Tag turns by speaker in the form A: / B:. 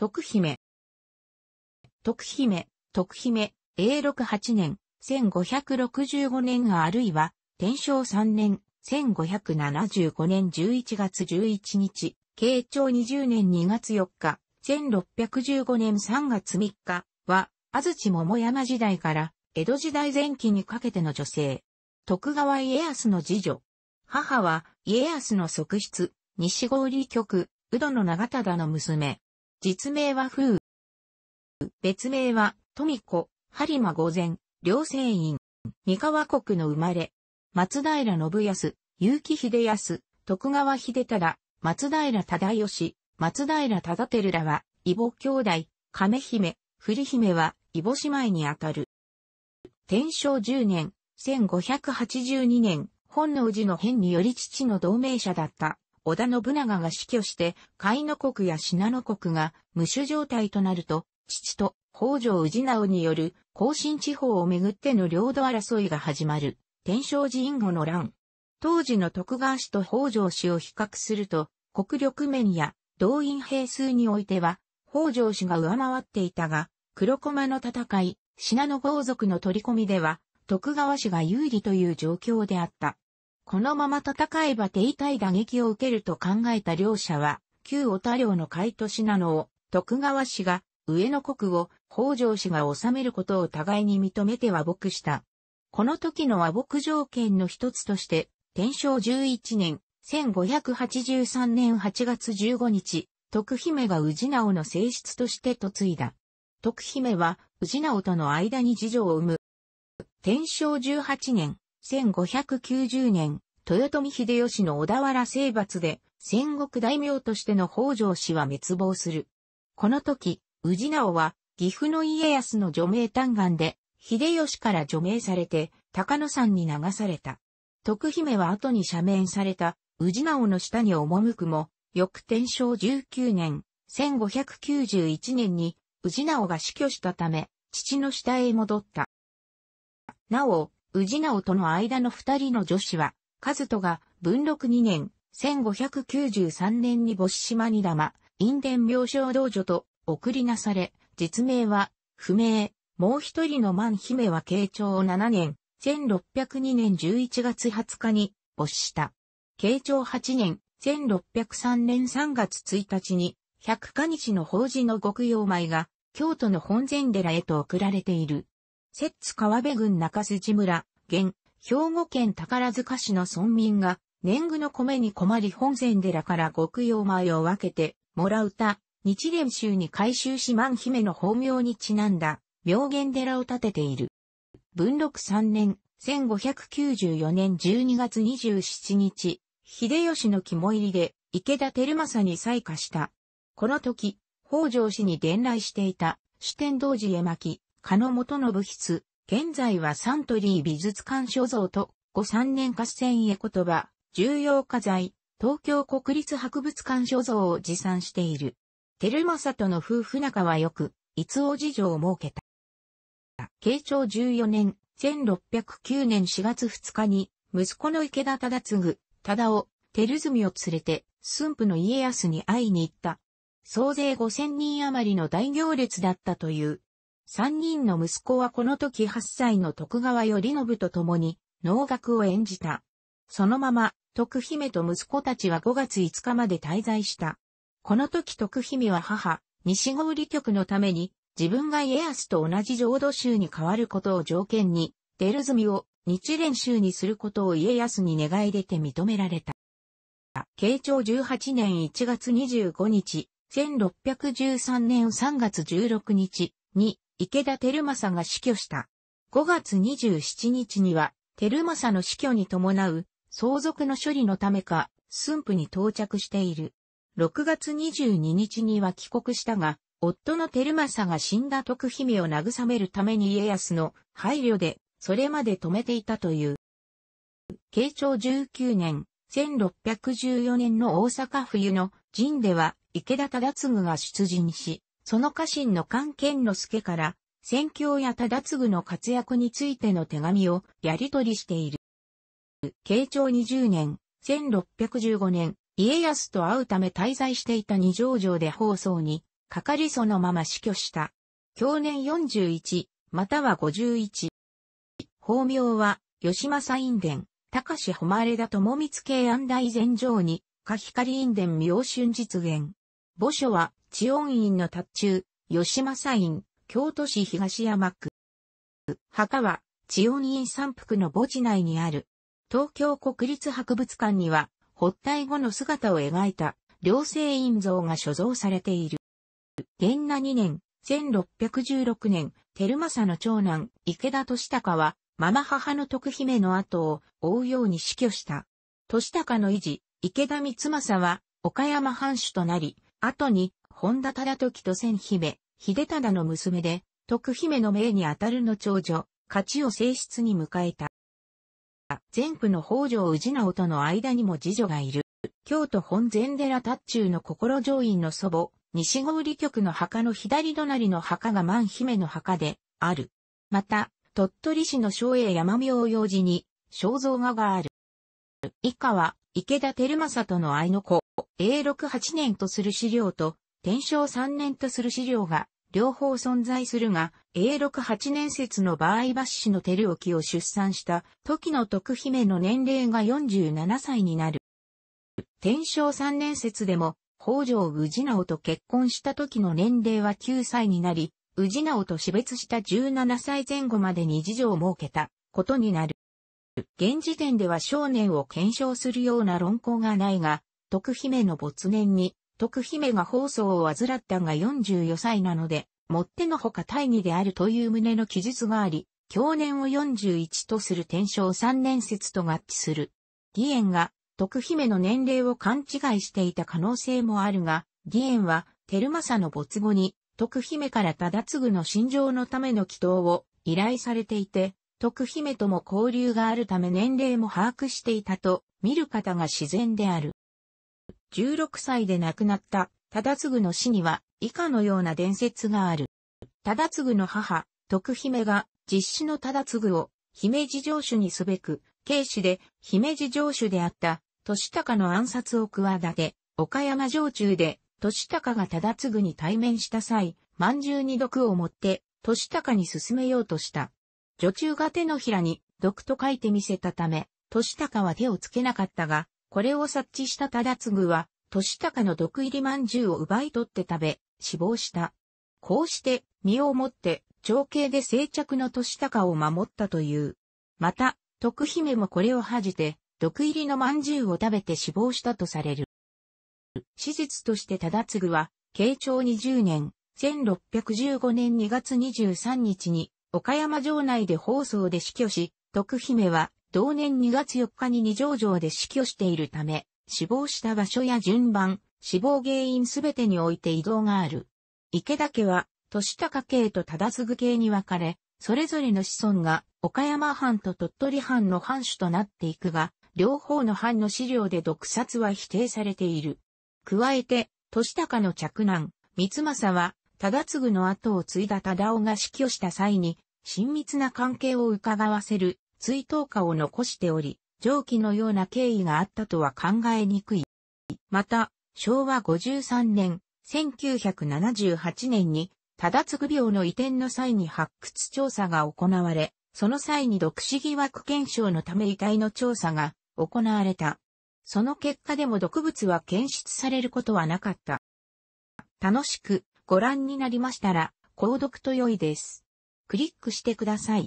A: 徳姫。徳姫、徳姫、永禄8年、1565年あるいは、天正3年、1575年11月11日、慶長20年2月4日、1615年3月3日は、安土桃山時代から江戸時代前期にかけての女性。徳川家康の次女。母は家康の側室、西郷里局、宇戸の長忠の娘。実名は風。別名は、富子、播磨御前、両生院、三河国の生まれ。松平信康、結城秀康、徳川秀忠、松平忠義、松平忠輝らは、異母兄弟、亀姫、古姫は、異母姉妹にあたる。天正10年、1582年、本能寺の変により父の同盟者だった、織田信長が死去して、甲の国や信濃国が無主状態となると、父と北条氏直による後進地方をめぐっての領土争いが始まる、天正寺院後の乱。当時の徳川氏と北条氏を比較すると、国力面や動員兵数においては、北条氏が上回っていたが、黒駒の戦い、信濃豪族の取り込みでは、徳川氏が有利という状況であった。このまま戦えば手痛い打撃を受けると考えた両者は、旧小太領の海都市なのを、徳川氏が、上野国を北条氏が治めることを互いに認めて和睦した。この時の和睦条件の一つとして、天正11年、1583年8月15日、徳姫が宇治直の正室として嫁いだ。徳姫は宇治直との間に次女を産む。天正18年、1590年、豊臣秀吉の小田原征伐で、戦国大名としての北条氏は滅亡する。この時、宇治直は、岐阜の家康の除名嘆願で、秀吉から除名されて、高野山に流された。徳姫は後に赦免された、宇治直の下に赴くも、翌天正19年、1591年に、宇治直が死去したため、父の下へ戻った。なお、宇治直との間の二人の女子は、和人が文禄2年、1593年に母子島に玉、陰伝病床道女と送りなされ、実名は不明。もう一人の万姫は慶長7年、1602年11月20日に没した。慶長8年、1603年3月1日に、百科日の法事の極洋米が、京都の本前寺へと送られている。摂津川辺郡中筋村、現、兵庫県宝塚市の村民が、年貢の米に困り本線寺から極洋米を分けて、もらうた、日蓮宗に改修し万姫の法名にちなんだ、妙言寺を建てている。文禄3年、1594年12月27日、秀吉の肝入りで、池田照正に採火した。この時、北条氏に伝来していた、主天道寺絵巻加野元の部室、現在はサントリー美術館所蔵と、後三年合戦へ言葉、重要課題、東京国立博物館所蔵を持参している。テルマサとの夫婦仲は良く、逸王事情を設けた。慶長14年、1609年4月2日に、息子の池田忠次、忠夫、照住を連れて、駿府の家康に会いに行った。総勢5000人余りの大行列だったという。三人の息子はこの時8歳の徳川頼信と共に、能楽を演じた。そのまま、徳姫と息子たちは5月5日まで滞在した。この時徳姫は母、西郡局のために、自分が家康と同じ浄土宗に変わることを条件に、出るみを日蓮宗にすることを家康に願い出て認められた。慶長18年1月25日、1613年3月16日に、池田照正が死去した。5月27日には、照正の死去に伴う相続の処理のためか、駿府に到着している。6月22日には帰国したが、夫の照正が死んだ徳姫を慰めるために家康の配慮で、それまで止めていたという。慶長19年、1614年の大阪冬の陣では、池田忠次が出陣し、その家臣の関健之助から、戦況や忠次の活躍についての手紙をやり取りしている。慶長20年、1615年、家康と会うため滞在していた二条城で放送に、かかりそのまま死去した。享年41、または51。法名は、吉政院伝、高志誉田友光慶安大禅城に、かひかり院伝明春実現。墓所は、千恩院の達中、吉正院、京都市東山区。墓は、千恩院三福の墓地内にある。東京国立博物館には、発体後の姿を描いた、両生院像が所蔵されている。元那2年、1616年、照サの長男、池田利孝は、ママ母の徳姫の後を追うように死去した。利孝の維持、池田光政は、岡山藩主となり、後に、本田忠時と千姫、秀忠の娘で、徳姫の命にあたるの長女、勝ちを正室に迎えた。前府の北条氏直との間にも次女がいる。京都本禅寺達中の心上院の祖母、西郷里局の墓の左隣の墓が万姫の墓で、ある。また、鳥取市の昭栄山明用寺に、肖像画がある。以下は、池田照正との愛の子、A68 年とする資料と、天正3年とする資料が、両方存在するが、A68 年説の場合橋子の照沖を出産した時の徳姫の年齢が47歳になる。天正3年説でも、北条宇治直と結婚した時の年齢は9歳になり、宇治直と死別した17歳前後までに次女を設けたことになる。現時点では少年を検証するような論考がないが、徳姫の没年に、徳姫が放送を患ったが44歳なので、もってのほか大義であるという旨の記述があり、去年を41とする天正3年説と合致する。義援が、徳姫の年齢を勘違いしていた可能性もあるが、義援は、テルマサの没後に、徳姫から忠次の心情のための祈祷を依頼されていて、徳姫とも交流があるため年齢も把握していたと見る方が自然である。16歳で亡くなった忠次の死には以下のような伝説がある。忠次の母、徳姫が実子の忠次を姫路城主にすべく、警視で姫路城主であったたかの暗殺を企て、岡山城中でたかが忠次に対面した際、饅頭に毒を持ってたかに進めようとした。女中が手のひらに毒と書いてみせたため、たかは手をつけなかったが、これを察知した忠次は、年高の毒入りまんじゅうを奪い取って食べ、死亡した。こうして、身をもって、長兄で静着の年高を守ったという。また、徳姫もこれを恥じて、毒入りのまんじゅうを食べて死亡したとされる。史実として忠次は、慶長20年、1615年2月23日に、岡山城内で放送で死去し、徳姫は同年2月4日に二条城で死去しているため、死亡した場所や順番、死亡原因すべてにおいて移動がある。池田家は、年高家と忠次家に分かれ、それぞれの子孫が岡山藩と鳥取藩の藩主となっていくが、両方の藩の資料で毒殺は否定されている。加えて、年高の嫡男、三政は、忠次の後を継いだ忠雄が死去した際に、親密な関係を伺わせる追悼歌を残しており、上記のような経緯があったとは考えにくい。また、昭和53年、1978年に、忠次病の移転の際に発掘調査が行われ、その際に毒死疑惑検証のため遺体の調査が行われた。その結果でも毒物は検出されることはなかった。楽しくご覧になりましたら、購読と良いです。クリックしてください。